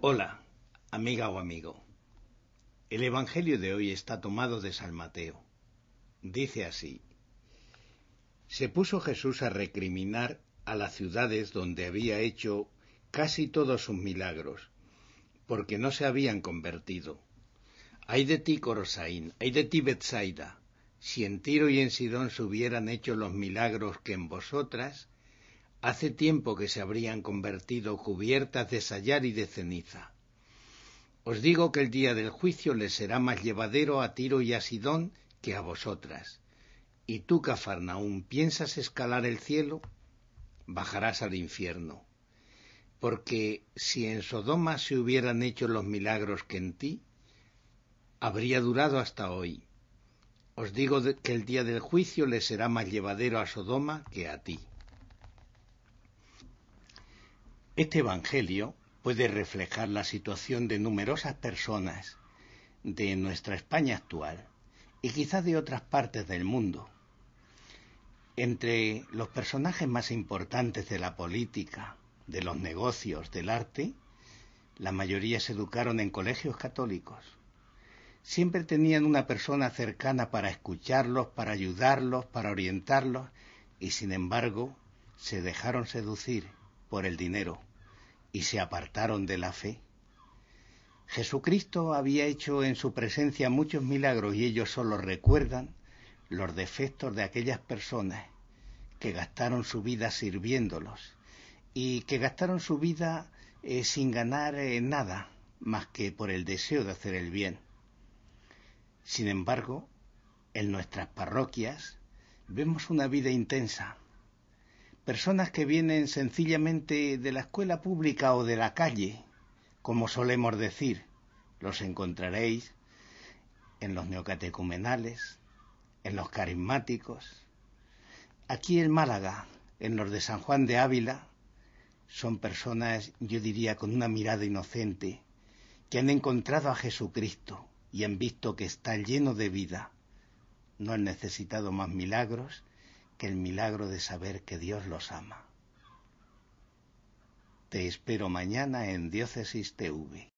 Hola, amiga o amigo. El Evangelio de hoy está tomado de San Mateo. Dice así, Se puso Jesús a recriminar a las ciudades donde había hecho casi todos sus milagros, porque no se habían convertido. Ay de ti, Corosaín, ay de ti, Betsaida, si en Tiro y en Sidón se hubieran hecho los milagros que en vosotras hace tiempo que se habrían convertido cubiertas de sayar y de ceniza. Os digo que el día del juicio les será más llevadero a Tiro y a Sidón que a vosotras. Y tú, Cafarnaún, piensas escalar el cielo, bajarás al infierno. Porque si en Sodoma se hubieran hecho los milagros que en ti, habría durado hasta hoy. Os digo que el día del juicio les será más llevadero a Sodoma que a ti. Este Evangelio puede reflejar la situación de numerosas personas de nuestra España actual y quizás de otras partes del mundo. Entre los personajes más importantes de la política, de los negocios, del arte, la mayoría se educaron en colegios católicos. Siempre tenían una persona cercana para escucharlos, para ayudarlos, para orientarlos, y sin embargo se dejaron seducir por el dinero y se apartaron de la fe? Jesucristo había hecho en su presencia muchos milagros y ellos solo recuerdan los defectos de aquellas personas que gastaron su vida sirviéndolos y que gastaron su vida eh, sin ganar eh, nada más que por el deseo de hacer el bien. Sin embargo, en nuestras parroquias vemos una vida intensa, personas que vienen sencillamente de la escuela pública o de la calle, como solemos decir, los encontraréis en los neocatecumenales, en los carismáticos. Aquí en Málaga, en los de San Juan de Ávila, son personas, yo diría, con una mirada inocente, que han encontrado a Jesucristo y han visto que está lleno de vida. No han necesitado más milagros que el milagro de saber que Dios los ama. Te espero mañana en Diócesis TV.